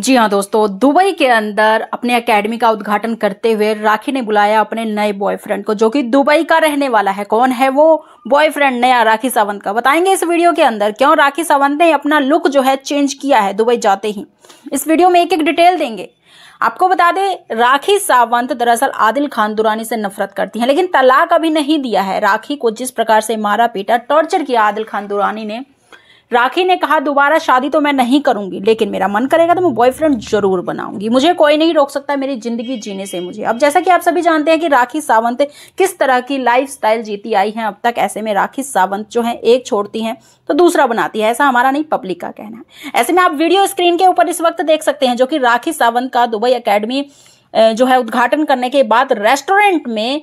जी हाँ दोस्तों दुबई के अंदर अपने एकेडमी का उद्घाटन करते हुए राखी ने बुलाया अपने नए बॉयफ्रेंड को जो कि दुबई का रहने वाला है कौन है वो बॉयफ्रेंड नया राखी सावंत का बताएंगे इस वीडियो के अंदर क्यों राखी सावंत ने अपना लुक जो है चेंज किया है दुबई जाते ही इस वीडियो में एक एक डिटेल देंगे आपको बता दें राखी सावंत दरअसल आदिल खान दुरानी से नफरत करती हैं लेकिन तलाक अभी नहीं दिया है राखी को जिस प्रकार से मारा पीटा टॉर्चर किया आदिल खान दुरानी ने राखी ने कहा दोबारा शादी तो मैं नहीं करूंगी लेकिन मेरा मन करेगा तो मैं बॉयफ्रेंड जरूर बनाऊंगी मुझे कोई नहीं रोक सकता मेरी जिंदगी जीने से मुझे अब जैसा कि आप सभी जानते हैं कि राखी सावंत किस तरह की लाइफ जीती आई है अब तक ऐसे में राखी सावंत जो है एक छोड़ती हैं तो दूसरा बनाती है ऐसा हमारा नहीं पब्लिक का कहना है ऐसे में आप वीडियो स्क्रीन के ऊपर इस वक्त देख सकते हैं जो कि राखी सावंत का दुबई अकेडमी जो है उद्घाटन करने के बाद रेस्टोरेंट में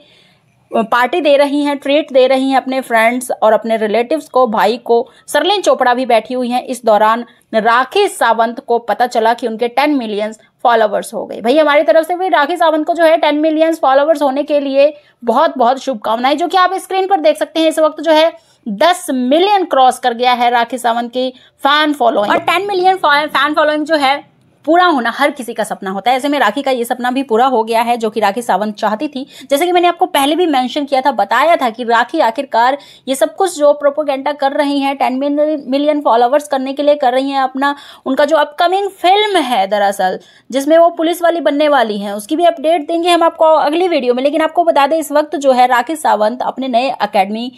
पार्टी दे रही हैं ट्रीट दे रही हैं अपने फ्रेंड्स और अपने रिलेटिव्स को भाई को सरलिन चोपड़ा भी बैठी हुई हैं इस दौरान राखी सावंत को पता चला कि उनके टेन मिलियंस फॉलोअर्स हो गए भाई हमारी तरफ से भी राखी सावंत को जो है टेन मिलियंस फॉलोवर्स होने के लिए बहुत बहुत शुभकामनाएं जो कि आप स्क्रीन पर देख सकते हैं इस वक्त जो है दस मिलियन क्रॉस कर गया है राखी सावंत की फैन फॉलोइंग और टेन मिलियन फैन फॉलोइंग जो है पूरा होना हर किसी का सपना होता है ऐसे में राखी का ये सपना भी पूरा हो गया है जो कि राखी सावंत चाहती थी जैसे कि मैंने आपको पहले भी मैंशन किया था बताया था कि राखी आखिरकार ये सब कुछ जो प्रोपोगेंडा कर रही हैं टेन मिलियन फॉलोअर्स करने के लिए कर रही हैं अपना उनका जो अपकमिंग फिल्म है दरअसल जिसमें वो पुलिस वाली बनने वाली हैं उसकी भी अपडेट देंगे हम आपको अगली वीडियो में लेकिन आपको बता दें इस वक्त जो है राखी सावंत अपने नए अकेडमी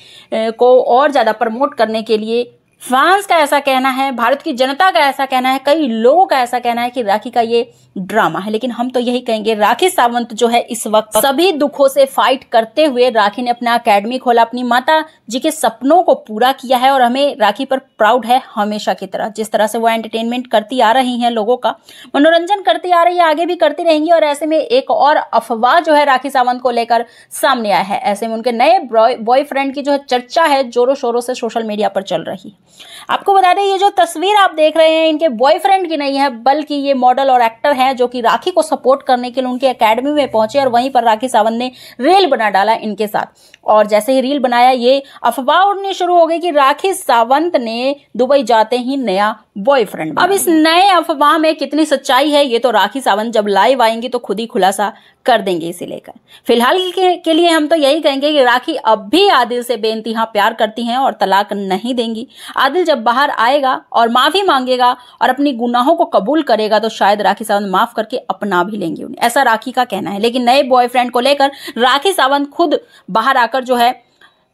को और ज़्यादा प्रमोट करने के लिए फ्रांस का ऐसा कहना है भारत की जनता का ऐसा कहना है कई लोगों का ऐसा कहना है कि राखी का ये ड्रामा है लेकिन हम तो यही कहेंगे राखी सावंत जो है इस वक्त सभी दुखों से फाइट करते हुए राखी ने अपना एकेडमी खोला अपनी माता जी के सपनों को पूरा किया है और हमें राखी पर प्राउड है हमेशा की तरह जिस तरह से वो एंटरटेनमेंट करती आ रही है लोगों का मनोरंजन करती आ रही है आगे भी करती रहेंगी और ऐसे में एक और अफवाह जो है राखी सावंत को लेकर सामने आया है ऐसे में उनके नए बॉयफ्रेंड की जो है चर्चा है जोरों शोरों से सोशल मीडिया पर चल रही है आपको बता दें ये जो तस्वीर आप देख रहे हैं इनके बॉयफ्रेंड की नहीं है बल्कि ये मॉडल और एक्टर हैं जो कि राखी को सपोर्ट करने के लिए उनके अकेडमी में पहुंचे और वहीं पर राखी सावंत ने रील बना डाला इनके साथ और जैसे ही रील बनाया ये अफवाह उड़नी शुरू हो गई कि राखी सावंत ने दुबई जाते ही नया बॉयफ्रेंड अब इस नए अफवाह में कितनी सच्चाई है ये तो राखी सावंत जब लाइव आएंगी तो खुद ही खुलासा कर देंगे इसे लेकर फिलहाल के, के लिए हम तो यही कहेंगे कि राखी अब भी आदिल से बेनतिहा प्यार करती हैं और तलाक नहीं देंगी आदिल जब बाहर आएगा और माफी मांगेगा और अपनी गुनाहों को कबूल करेगा तो शायद राखी सावंत माफ करके अपना भी लेंगी उन्हें ऐसा राखी का कहना है लेकिन नए बॉयफ्रेंड को लेकर राखी सावंत खुद बाहर आकर जो है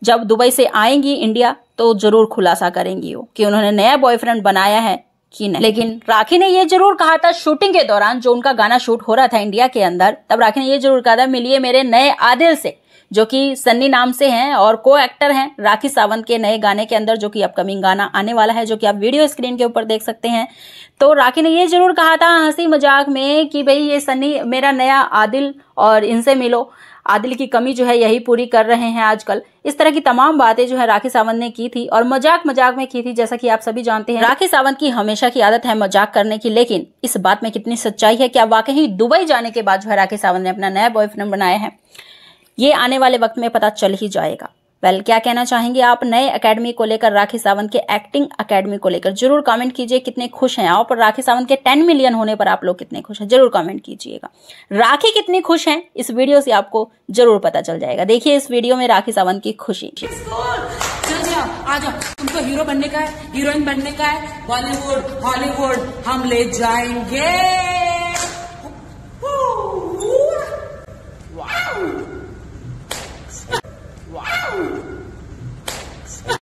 जब दुबई से आएंगी इंडिया तो जरूर खुलासा करेंगी वो कि उन्होंने नया बॉयफ्रेंड बनाया है कि नहीं लेकिन राखी ने ये जरूर कहा था शूटिंग के दौरान जो उनका गाना शूट हो रहा था इंडिया के अंदर तब राखी ने ये जरूर कहा था मिलिए मेरे नए आदिल से जो कि सन्नी नाम से हैं और को एक्टर हैं राखी सावंत के नए गाने के अंदर जो कि अपकमिंग गाना आने वाला है जो कि आप वीडियो स्क्रीन के ऊपर देख सकते हैं तो राखी ने ये जरूर कहा था हंसी मजाक में कि भाई ये सन्नी मेरा नया आदिल और इनसे मिलो आदिल की कमी जो है यही पूरी कर रहे हैं आजकल इस तरह की तमाम बातें जो है राखी सावंत ने की थी और मजाक मजाक में की थी जैसा कि आप सभी जानते हैं राखी सावंत की हमेशा की आदत है मजाक करने की लेकिन इस बात में कितनी सच्चाई है क्या वाकई दुबई जाने के बाद जो है राखी सावंत ने अपना नया बॉयफ्रेंड बनाया है ये आने वाले वक्त में पता चल ही जाएगा वेल well, क्या कहना चाहेंगे आप नए एकेडमी को लेकर राखी सावंत के एक्टिंग एकेडमी को लेकर जरूर कमेंट कीजिए कितने खुश हैं आप और राखी सावंत के 10 मिलियन होने पर आप लोग कितने खुश हैं जरूर कमेंट कीजिएगा राखी कितनी खुश हैं इस वीडियो से आपको जरूर पता चल जाएगा देखिए इस वीडियो में राखी सावंत की खुशी तुमको हीरो बनने का है हीरोइन बनने का है बॉलीवुड हॉलीवुड हम ले जाएंगे